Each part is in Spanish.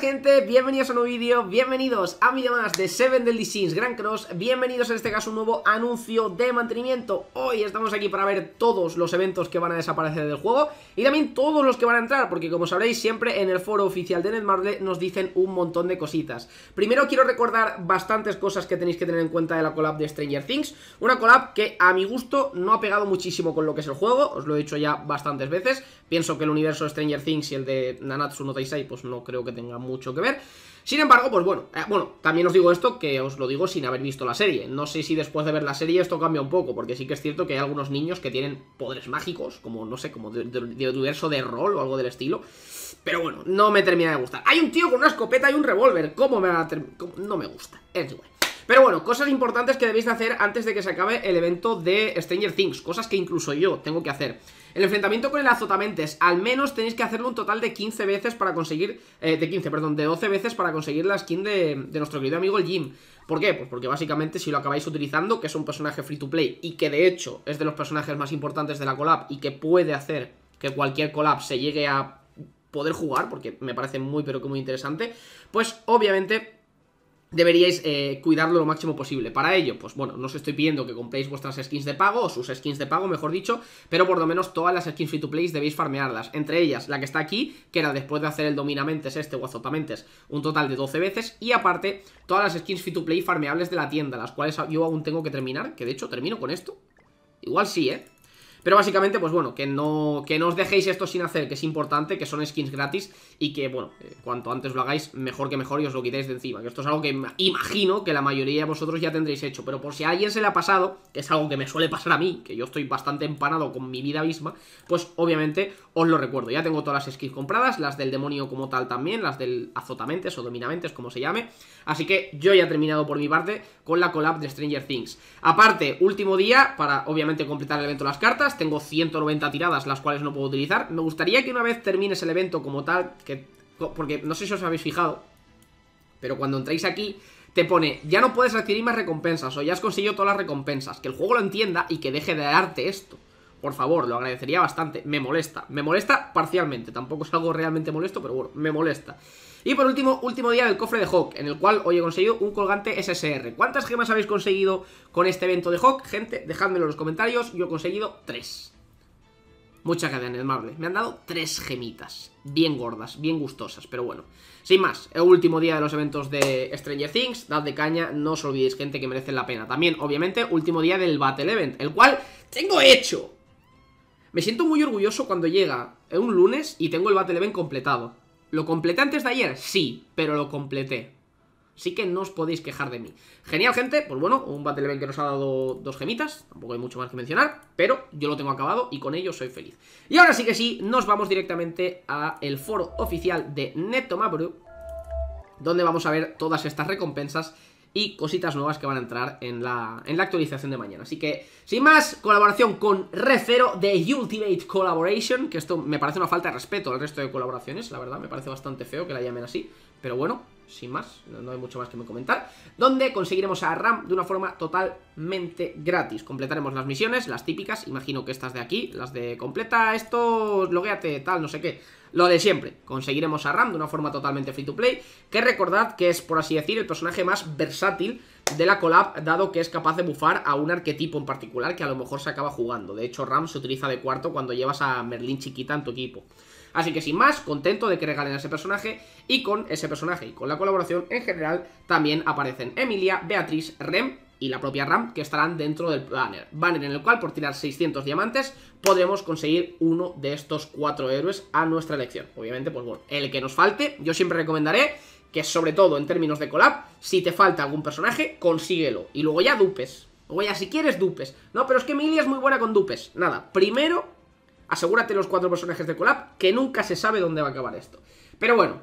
gente, bienvenidos a un nuevo vídeo, bienvenidos a mi demás de Seven Deadly Sins Grand Cross Bienvenidos en este caso a un nuevo anuncio de mantenimiento Hoy estamos aquí para ver todos los eventos que van a desaparecer del juego Y también todos los que van a entrar, porque como sabréis siempre en el foro oficial de Netmarble nos dicen un montón de cositas Primero quiero recordar bastantes cosas que tenéis que tener en cuenta de la collab de Stranger Things Una collab que a mi gusto no ha pegado muchísimo con lo que es el juego, os lo he dicho ya bastantes veces Pienso que el universo de Stranger Things y el de Nanatsu no Taisai pues no creo que tenga mucho que ver. Sin embargo, pues bueno, eh, bueno, también os digo esto que os lo digo sin haber visto la serie. No sé si después de ver la serie esto cambia un poco, porque sí que es cierto que hay algunos niños que tienen poderes mágicos, como no sé, como de, de, universo de rol o algo del estilo. Pero bueno, no me termina de gustar. Hay un tío con una escopeta y un revólver. ¿Cómo me va a No me gusta. Pero bueno, cosas importantes que debéis de hacer antes de que se acabe el evento de Stranger Things. Cosas que incluso yo tengo que hacer. El enfrentamiento con el azotamentes, al menos tenéis que hacerlo un total de 15 veces para conseguir, eh, de 15, perdón, de 12 veces para conseguir la skin de, de nuestro querido amigo el Jim. ¿Por qué? Pues porque básicamente si lo acabáis utilizando, que es un personaje free to play y que de hecho es de los personajes más importantes de la collab y que puede hacer que cualquier collab se llegue a poder jugar, porque me parece muy pero que muy interesante, pues obviamente deberíais eh, cuidarlo lo máximo posible. Para ello, pues bueno, no os estoy pidiendo que compréis vuestras skins de pago, o sus skins de pago, mejor dicho, pero por lo menos todas las skins fit to play debéis farmearlas. Entre ellas, la que está aquí, que era después de hacer el dominamentes este o azotamentes, un total de 12 veces, y aparte, todas las skins fit to play farmeables de la tienda, las cuales yo aún tengo que terminar, que de hecho termino con esto. Igual sí, ¿eh? Pero básicamente, pues bueno, que no, que no os dejéis esto sin hacer, que es importante, que son skins gratis y que, bueno, eh, cuanto antes lo hagáis, mejor que mejor y os lo quitéis de encima. Que esto es algo que imagino que la mayoría de vosotros ya tendréis hecho, pero por si a alguien se le ha pasado, que es algo que me suele pasar a mí, que yo estoy bastante empanado con mi vida misma, pues obviamente os lo recuerdo. Ya tengo todas las skins compradas, las del demonio como tal también, las del azotamentes o dominamentes, como se llame. Así que yo ya he terminado por mi parte con la collab de Stranger Things. Aparte, último día para, obviamente, completar el evento de las cartas tengo 190 tiradas las cuales no puedo utilizar. Me gustaría que una vez termines el evento como tal, que porque no sé si os habéis fijado, pero cuando entráis aquí te pone, ya no puedes adquirir más recompensas o ya has conseguido todas las recompensas, que el juego lo entienda y que deje de darte esto por favor, lo agradecería bastante. Me molesta, me molesta parcialmente, tampoco es algo realmente molesto, pero bueno, me molesta. Y por último, último día del cofre de Hawk, en el cual hoy he conseguido un colgante SSR. ¿Cuántas gemas habéis conseguido con este evento de Hawk? Gente, dejadmelo en los comentarios, yo he conseguido tres. Muchas el marble. Me han dado tres gemitas. Bien gordas, bien gustosas, pero bueno. Sin más, el último día de los eventos de Stranger Things. Dad de caña, no os olvidéis, gente, que merece la pena. También, obviamente, último día del Battle Event, el cual tengo hecho. Me siento muy orgulloso cuando llega un lunes y tengo el Battle Event completado. ¿Lo completé antes de ayer? Sí, pero lo completé. Así que no os podéis quejar de mí. Genial, gente. Pues bueno, un Battle Event que nos ha dado dos gemitas. Tampoco hay mucho más que mencionar. Pero yo lo tengo acabado y con ello soy feliz. Y ahora sí que sí, nos vamos directamente a el foro oficial de Netomabru. Donde vamos a ver todas estas recompensas y cositas nuevas que van a entrar en la, en la actualización de mañana. Así que, sin más, colaboración con Refero de Ultimate Collaboration, que esto me parece una falta de respeto al resto de colaboraciones, la verdad, me parece bastante feo que la llamen así, pero bueno, sin más, no hay mucho más que me comentar, donde conseguiremos a RAM de una forma totalmente gratis. Completaremos las misiones, las típicas, imagino que estas de aquí, las de completa esto, logueate, tal, no sé qué. Lo de siempre, conseguiremos a Ram de una forma totalmente free to play, que recordad que es, por así decir, el personaje más versátil de la collab, dado que es capaz de bufar a un arquetipo en particular que a lo mejor se acaba jugando. De hecho, Ram se utiliza de cuarto cuando llevas a Merlin chiquita en tu equipo. Así que sin más, contento de que regalen a ese personaje y con ese personaje y con la colaboración en general también aparecen Emilia, Beatriz, Rem y la propia RAM que estarán dentro del banner. Banner en el cual por tirar 600 diamantes podremos conseguir uno de estos cuatro héroes a nuestra elección. Obviamente, pues bueno, el que nos falte, yo siempre recomendaré que sobre todo en términos de collab, si te falta algún personaje, consíguelo y luego ya dupes. O ya si quieres dupes. No, pero es que Emilia es muy buena con dupes. Nada, primero asegúrate los cuatro personajes de collab que nunca se sabe dónde va a acabar esto. Pero bueno,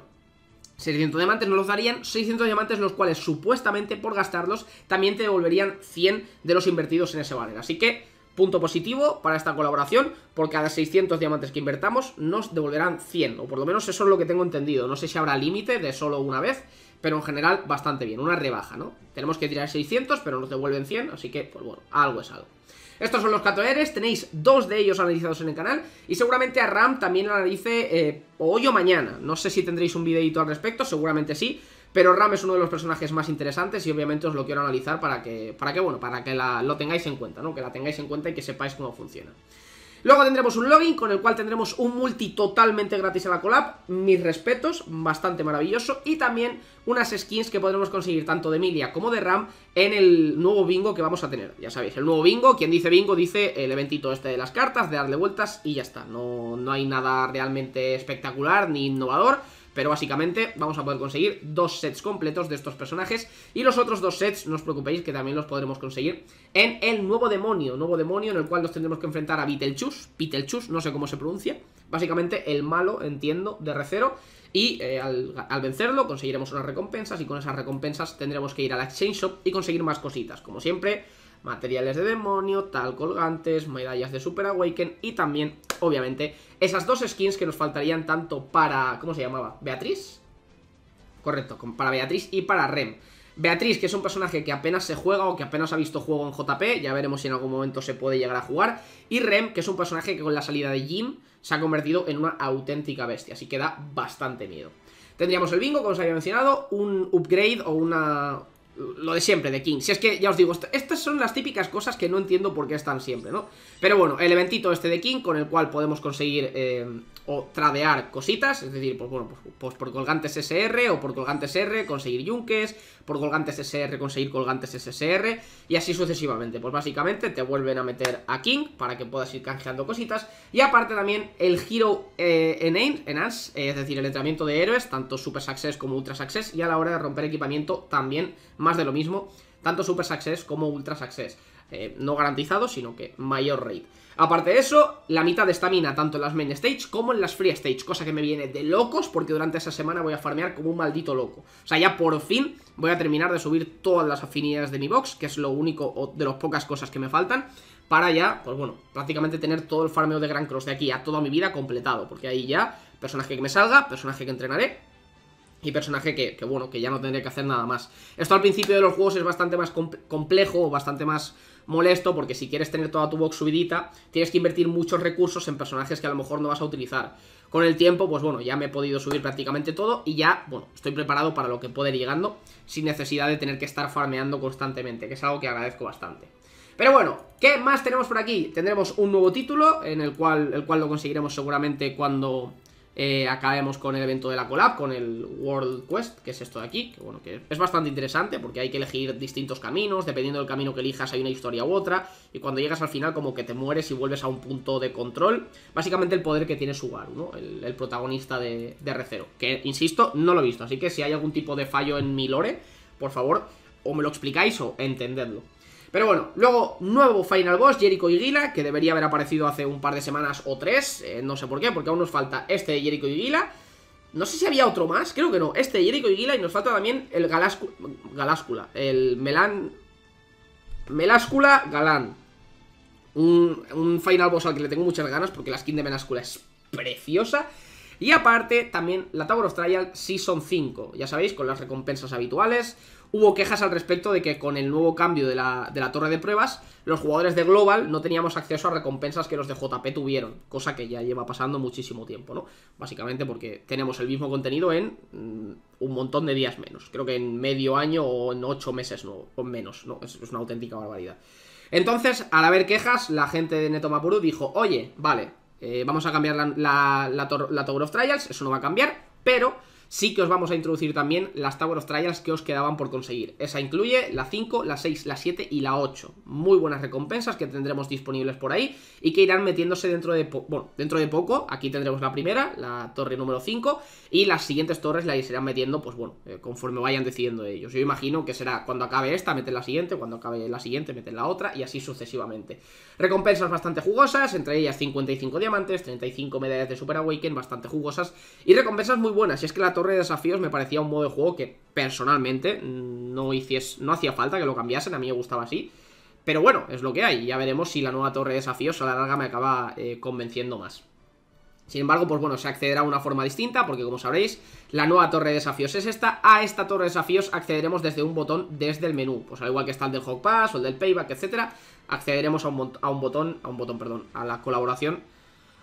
600 diamantes nos los darían, 600 diamantes los cuales supuestamente por gastarlos también te devolverían 100 de los invertidos en ese valor, Así que punto positivo para esta colaboración, porque cada 600 diamantes que invertamos nos devolverán 100, o por lo menos eso es lo que tengo entendido. No sé si habrá límite de solo una vez, pero en general bastante bien, una rebaja, ¿no? Tenemos que tirar 600, pero nos devuelven 100, así que, pues bueno, algo es algo. Estos son los catoeres, tenéis dos de ellos analizados en el canal y seguramente a Ram también lo analice eh, hoy o mañana. No sé si tendréis un videito al respecto, seguramente sí, pero Ram es uno de los personajes más interesantes y obviamente os lo quiero analizar para que, para que bueno, para que lo tengáis en cuenta, ¿no? Que la tengáis en cuenta y que sepáis cómo funciona. Luego tendremos un login con el cual tendremos un multi totalmente gratis a la collab, mis respetos, bastante maravilloso, y también unas skins que podremos conseguir tanto de Emilia como de Ram en el nuevo bingo que vamos a tener. Ya sabéis, el nuevo bingo, quien dice bingo dice el eventito este de las cartas, de darle vueltas y ya está. No, no hay nada realmente espectacular ni innovador. Pero básicamente vamos a poder conseguir dos sets completos de estos personajes y los otros dos sets, no os preocupéis que también los podremos conseguir en el nuevo demonio, nuevo demonio en el cual nos tendremos que enfrentar a Vitelchus, Vitelchus, no sé cómo se pronuncia, básicamente el malo, entiendo, de recero y eh, al, al, vencerlo conseguiremos unas recompensas y con esas recompensas tendremos que ir a la Exchange Shop y conseguir más cositas. Como siempre, materiales de demonio, tal, colgantes, medallas de Super Awaken y también, obviamente, esas dos skins que nos faltarían tanto para... ¿Cómo se llamaba? ¿Beatriz? Correcto, para Beatriz y para Rem. Beatriz, que es un personaje que apenas se juega o que apenas ha visto juego en JP, ya veremos si en algún momento se puede llegar a jugar. Y Rem, que es un personaje que con la salida de Jim se ha convertido en una auténtica bestia, así que da bastante miedo. Tendríamos el bingo, como os había mencionado, un upgrade o una, lo de siempre, de King. Si es que, ya os digo, estas son las típicas cosas que no entiendo por qué están siempre, ¿no? Pero bueno, el eventito este de King, con el cual podemos conseguir eh, o tradear cositas, es decir, pues bueno, pues, pues por colgantes SR o por colgantes R conseguir yunques, por colgantes SR conseguir colgantes SSR y así sucesivamente. Pues básicamente te vuelven a meter a King para que puedas ir canjeando cositas y aparte también el Hero eh, en As, eh, es decir, el entrenamiento de héroes, tanto Super Success como Ultra Success y a la hora de romper equipamiento también más de lo mismo, tanto Super Success como Ultra Success. Eh, no garantizado, sino que mayor rate. Aparte de eso, la mitad de esta mina, tanto en las main stage como en las free stage, cosa que me viene de locos porque durante esa semana voy a farmear como un maldito loco. O sea, ya por fin voy a terminar de subir todas las afinidades de mi box, que es lo único o de las pocas cosas que me faltan, para ya, pues bueno, prácticamente tener todo el farmeo de Grand Cross de aquí a toda mi vida completado, porque ahí ya, personaje que me salga, personaje que entrenaré, y personaje que, bueno, que ya no tendría que hacer nada más. Esto al principio de los juegos es bastante más complejo, bastante más molesto, porque si quieres tener toda tu box subidita, tienes que invertir muchos recursos en personajes que a lo mejor no vas a utilizar. Con el tiempo, pues bueno, ya me he podido subir prácticamente todo y ya, bueno, estoy preparado para lo que pueda ir llegando sin necesidad de tener que estar farmeando constantemente, que es algo que agradezco bastante. Pero bueno, ¿qué más tenemos por aquí? Tendremos un nuevo título, en el cual, el cual lo conseguiremos seguramente cuando eh, acabemos con el evento de la collab, con el World Quest, que es esto de aquí, que bueno, que es bastante interesante porque hay que elegir distintos caminos, dependiendo del camino que elijas hay una historia u otra, y cuando llegas al final como que te mueres y vuelves a un punto de control, básicamente el poder que tiene Subaru, El, protagonista de, de Recero, que insisto, no lo he visto, así que si hay algún tipo de fallo en mi lore, por favor, o me lo explicáis o entendedlo. Pero bueno, luego nuevo Final Boss, Jericho y que debería haber aparecido hace un par de semanas o tres, eh, no sé por qué, porque aún nos falta este de Jericho y No sé si había otro más, creo que no, este de Jericho y y nos falta también el Galáscula, Galáscula el Melán, Meláscula Galán. Un, un Final Boss al que le tengo muchas ganas porque la skin de Meláscula es preciosa. Y aparte, también la Tower of Trials Season 5, ya sabéis, con las recompensas habituales. Hubo quejas al respecto de que con el nuevo cambio de la, torre de pruebas, los jugadores de Global no teníamos acceso a recompensas que los de JP tuvieron, cosa que ya lleva pasando muchísimo tiempo, ¿no? Básicamente porque tenemos el mismo contenido en mm, un montón de días menos, creo que en medio año o en ocho meses no, o menos, ¿no? es, es una auténtica barbaridad. Entonces, al haber quejas, la gente de Netomapuru dijo, oye, vale, eh, vamos a cambiar la, la, Tower of Trials, eso no va a cambiar, pero sí que os vamos a introducir también las Tower of Trials que os quedaban por conseguir. Esa incluye la 5, la 6, la 7 y la 8. Muy buenas recompensas que tendremos disponibles por ahí y que irán metiéndose dentro de, bueno, dentro de poco. Aquí tendremos la primera, la torre número 5 y las siguientes torres las irán metiendo, pues bueno, eh, conforme vayan decidiendo ellos. Yo imagino que será cuando acabe esta, meten la siguiente, cuando acabe la siguiente, meten la otra y así sucesivamente. Recompensas bastante jugosas, entre ellas 55 diamantes, 35 medallas de Super Awaken, bastante jugosas y recompensas muy buenas. Y es que la torre torre de desafíos me parecía un modo de juego que personalmente no, no hacía falta que lo cambiasen, a mí me gustaba así. Pero bueno, es lo que hay, ya veremos si la nueva torre de desafíos a la larga me acaba eh, convenciendo más. Sin embargo, pues bueno, se accederá de una forma distinta, porque como sabréis, la nueva torre de desafíos es esta. A esta torre de desafíos accederemos desde un botón desde el menú. Pues al igual que está el del Hog Pass o el del Payback, etcétera, accederemos a un, a un botón, a un botón, perdón, a la colaboración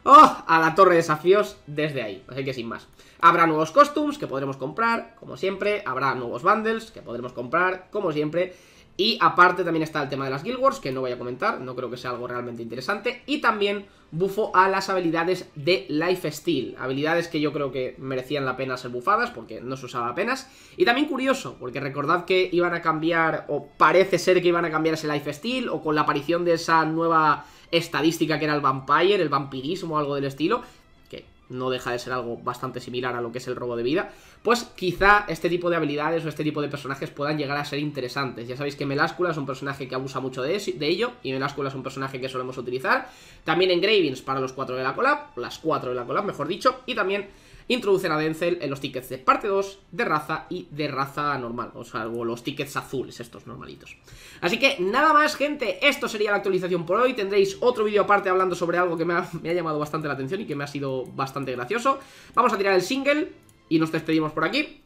oh, a la torre de desafíos desde ahí. Así que sin más. Habrá nuevos costumes que podremos comprar, como siempre. Habrá nuevos bundles que podremos comprar, como siempre. Y aparte también está el tema de las Guild Wars, que no voy a comentar, no creo que sea algo realmente interesante. Y también bufo a las habilidades de Lifesteal, habilidades que yo creo que merecían la pena ser bufadas, porque no se usaba apenas. Y también curioso, porque recordad que iban a cambiar, o parece ser que iban a cambiar ese Lifesteal, o con la aparición de esa nueva estadística que era el vampire, el vampirismo o algo del estilo, que no deja de ser algo bastante similar a lo que es el robo de vida, pues quizá este tipo de habilidades o este tipo de personajes puedan llegar a ser interesantes. Ya sabéis que Meláscula es un personaje que abusa mucho de, de ello, y Meláscula es un personaje que solemos utilizar. También engravings para los cuatro de la colab las cuatro de la colab mejor dicho, y también introducen a Denzel en los tickets de parte 2, de raza y de raza normal, o sea, los tickets azules, estos normalitos. Así que nada más, gente, esto sería la actualización por hoy, tendréis otro vídeo aparte hablando sobre algo que me ha, me ha llamado bastante la atención y que me ha sido bastante gracioso. Vamos a tirar el single y nos despedimos por aquí,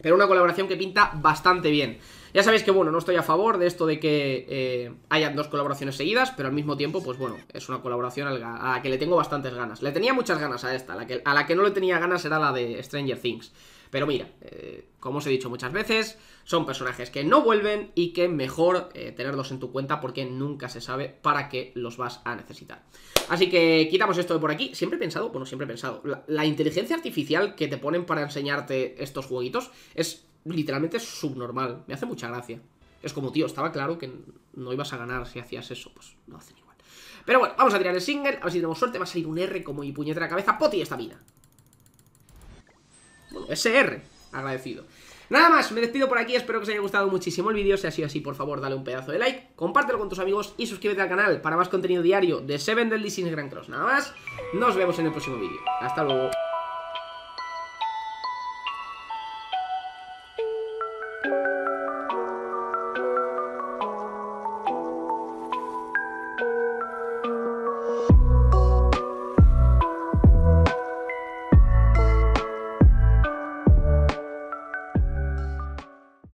pero una colaboración que pinta bastante bien. Ya sabéis que, bueno, no estoy a favor de esto de que eh, hayan dos colaboraciones seguidas, pero al mismo tiempo, pues bueno, es una colaboración a la que le tengo bastantes ganas. Le tenía muchas ganas a esta, a la que, a la que no le tenía ganas era la de Stranger Things. Pero mira, eh, como os he dicho muchas veces, son personajes que no vuelven y que mejor eh, tenerlos en tu cuenta porque nunca se sabe para qué los vas a necesitar. Así que quitamos esto de por aquí. Siempre he pensado, bueno, siempre he pensado, la, la inteligencia artificial que te ponen para enseñarte estos jueguitos es literalmente subnormal. Me hace mucha gracia. Es como, tío, estaba claro que no ibas a ganar si hacías eso. Pues no hacen igual. Pero bueno, vamos a tirar el single. A ver si tenemos suerte. Va a salir un R como y puñetera cabeza. Poti esta mina. Bueno, SR. Agradecido. Nada más, me despido por aquí, espero que os haya gustado muchísimo el vídeo, si ha sido así por favor dale un pedazo de like, compártelo con tus amigos y suscríbete al canal para más contenido diario de Seven del Sins Grand Cross. Nada más, nos vemos en el próximo vídeo. Hasta luego.